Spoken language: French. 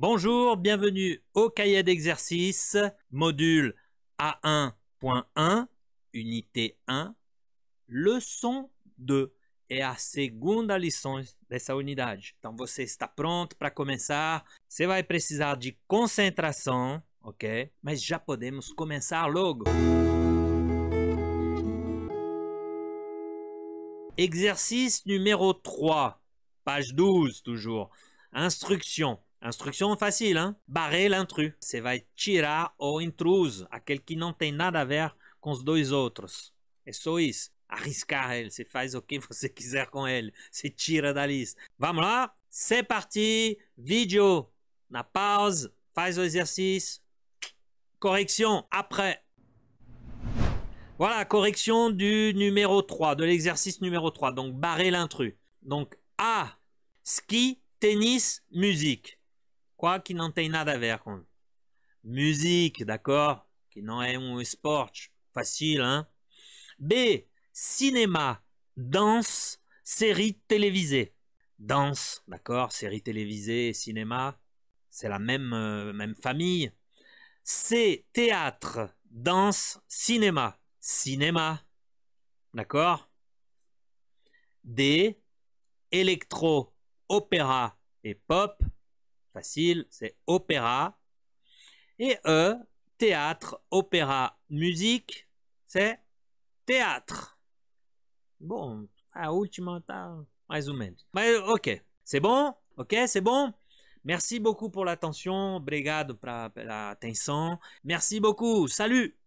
Bonjour, bienvenue au cahier d'exercice, module A1.1, unité 1, leçon 2. et a segunda lição dessa unidade. Então você está pronto para começar. Você vai precisar de concentration, ok? Mas nous pouvons começar logo. Exercice numéro 3, page 12 toujours. Instruction. Instruction facile, hein? Barrer l'intrus. C'est va tirar o intruso, aquele que qui tem nada à ver com os dois outros. É só isso. Arriscar ele. Você faz o que você quiser com ele. Você tira da lista. Vamos C'est parti. Vidéo. Na pause. Faz l'exercice. Correction après. Voilà, correction du numéro 3, de l'exercice numéro 3. Donc, barrer l'intrus. Donc, A, ski, tennis, musique. Quoi qui não tem musique, d'accord Qui não pas um facile, hein B. Cinéma, danse, série télévisée. Danse, d'accord Série télévisée, cinéma, c'est la même, euh, même famille. C. Théâtre, danse, cinéma. Cinéma, d'accord D. Électro, opéra et pop c'est opéra. Et E, théâtre, opéra, musique, c'est théâtre. Bon, à ultima mais ou moins. ok, c'est bon Ok, c'est bon Merci beaucoup pour l'attention. brigade pour la Merci beaucoup. Salut